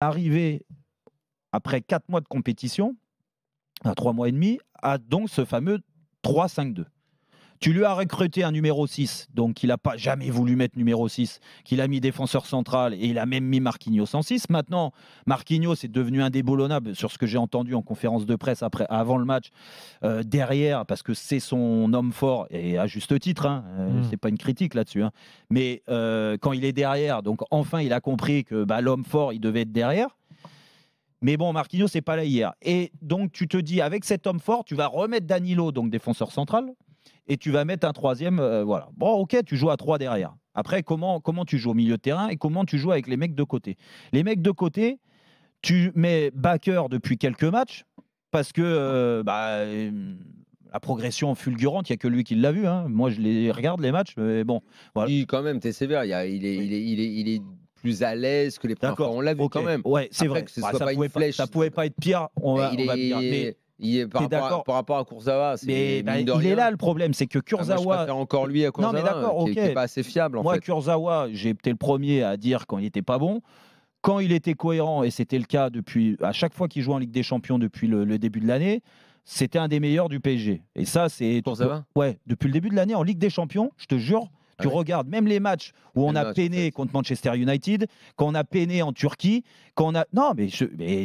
arrivé après 4 mois de compétition, à 3 mois et demi, à donc ce fameux 3-5-2. Tu lui as recruté un numéro 6, donc il n'a pas jamais voulu mettre numéro 6, qu'il a mis défenseur central et il a même mis Marquinhos en 6. Maintenant, Marquinhos est devenu indéboulonnable sur ce que j'ai entendu en conférence de presse après, avant le match, euh, derrière, parce que c'est son homme fort, et à juste titre, hein, euh, hmm. ce n'est pas une critique là-dessus, hein. mais euh, quand il est derrière, donc enfin il a compris que bah, l'homme fort, il devait être derrière. Mais bon, Marquinhos, c'est pas là hier. Et donc, tu te dis, avec cet homme fort, tu vas remettre Danilo, donc défenseur central et tu vas mettre un troisième. Euh, voilà. Bon, ok, tu joues à trois derrière. Après, comment, comment tu joues au milieu de terrain et comment tu joues avec les mecs de côté Les mecs de côté, tu mets backer depuis quelques matchs parce que euh, bah, euh, la progression fulgurante, il n'y a que lui qui l'a vu. Hein. Moi, je les regarde les matchs, mais bon. quand même, t'es sévère. Il, est, il, est, plus à l'aise que les premiers. On l'a vu quand même. Ouais, c'est vrai. Que bah, ça, pas pouvait Pas, être pire. On va, il est par, rapport à, par rapport à Kurzawa. Bah, il est là le problème, c'est que ah, Kurzawa. encore lui à Kurzawa. Non, mais pas assez fiable. En moi, Kurzawa, j'ai été le premier à dire quand il n'était pas bon. Quand il était cohérent, et c'était le cas depuis à chaque fois qu'il joue en Ligue des Champions depuis le, le début de l'année, c'était un des meilleurs du PSG. Et ça, c'est. Kurzawa Ouais, depuis le début de l'année en Ligue des Champions, je te jure, tu ah regardes même les matchs où on a peiné contre Manchester United, qu'on a peiné en Turquie, qu'on a. Non, mais,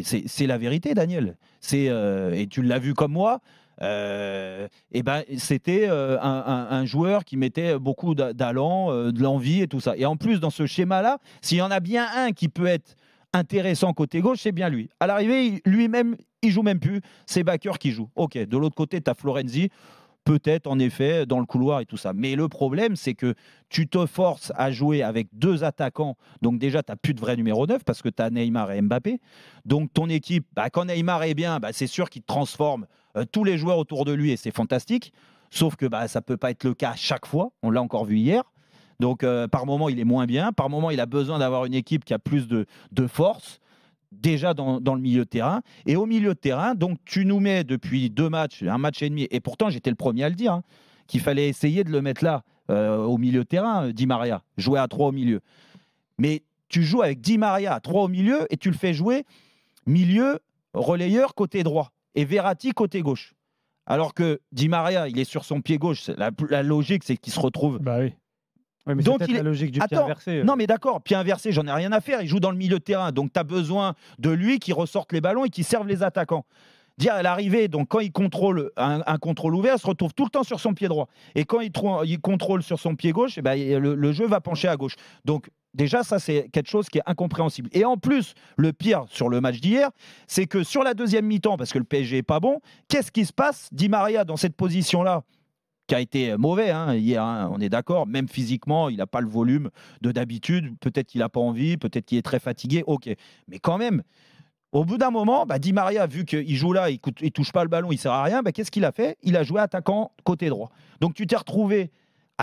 c'est la vérité, Daniel. C'est euh, et tu l'as vu comme moi. et euh, eh ben c'était euh, un, joueur qui mettait beaucoup d'allant, de l'envie et tout ça. Et en plus dans ce schéma-là, s'il y en a bien un qui peut être intéressant côté gauche, c'est bien lui. À l'arrivée, lui-même, il joue même plus. C'est Backer qui joue. Ok. De l'autre côté, tu as Florenzi peut-être en effet dans le couloir et tout ça. Mais le problème, c'est que tu te forces à jouer avec deux attaquants. Donc déjà, tu n'as plus de vrai numéro 9 parce que tu as Neymar et Mbappé. Donc ton équipe, bah, quand Neymar est bien, bah, c'est sûr qu'il transforme euh, tous les joueurs autour de lui et c'est fantastique. Sauf que bah, ça ne peut pas être le cas à chaque fois. On l'a encore vu hier. Donc euh, par moment, il est moins bien. Par moment, il a besoin d'avoir une équipe qui a plus de, de force déjà dans, le milieu de terrain. Et au milieu de terrain, donc tu nous mets depuis deux matchs, un match et demi, et pourtant j'étais le premier à le dire, hein, qu'il fallait essayer de le mettre là, euh, au milieu de terrain, euh, Di Maria, jouer à trois au milieu. Mais tu joues avec Di Maria à trois au milieu et tu le fais jouer milieu, relayeur, côté droit, et Verratti côté gauche. Alors que Di Maria, il est sur son pied gauche. La, la logique, c'est qu'il se retrouve bah oui donc il... la logique du pied inversé. Euh. Non, mais d'accord, pied inversé, j'en ai rien à faire. Il joue dans le milieu de terrain, donc tu as besoin de lui qui ressorte les ballons et qui serve les attaquants. Dire à l'arrivée, donc quand il contrôle un, contrôle ouvert, il se retrouve tout le temps sur son pied droit. Et quand il, contrôle sur son pied gauche, eh ben, le, jeu va pencher à gauche. Donc Déjà, ça, c'est quelque chose qui est incompréhensible. Et en plus, le pire sur le match d'hier, c'est que sur la deuxième mi-temps, parce que le PSG n'est pas bon, qu'est-ce qui se passe dit Maria, dans cette position-là, qui a été mauvais hein, hier, hein, on est d'accord, même physiquement, il n'a pas le volume de d'habitude, peut-être qu'il n'a pas envie, peut-être qu'il est très fatigué, ok. Mais quand même, au bout d'un moment, bah, Di Maria, vu qu'il joue là, il ne touche pas le ballon, il ne sert à rien, bah, qu'est-ce qu'il a fait Il a joué attaquant côté droit. Donc tu t'es retrouvé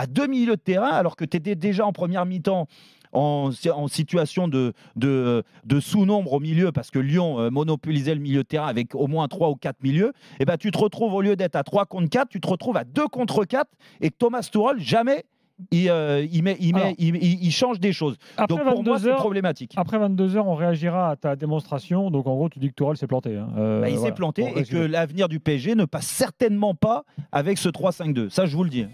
à deux milieux de terrain, alors que tu étais déjà en première mi-temps en, situation de, de, sous-nombre au milieu, parce que Lyon euh, monopolisait le milieu de terrain avec au moins trois ou quatre milieux, et eh ben tu te retrouves, au lieu d'être à trois contre 4, tu te retrouves à 2 contre 4, et Thomas Tuchel, jamais, il, euh, met, met, il, change des choses. donc pour moi, c'est problématique. Après 22 heures, on réagira à ta démonstration. Donc en gros, tu dis que Tourelle s'est planté. Hein. Euh, bah, il s'est planté et que l'avenir du PSG ne passe certainement pas avec ce 3-5-2. Ça, je vous le dis.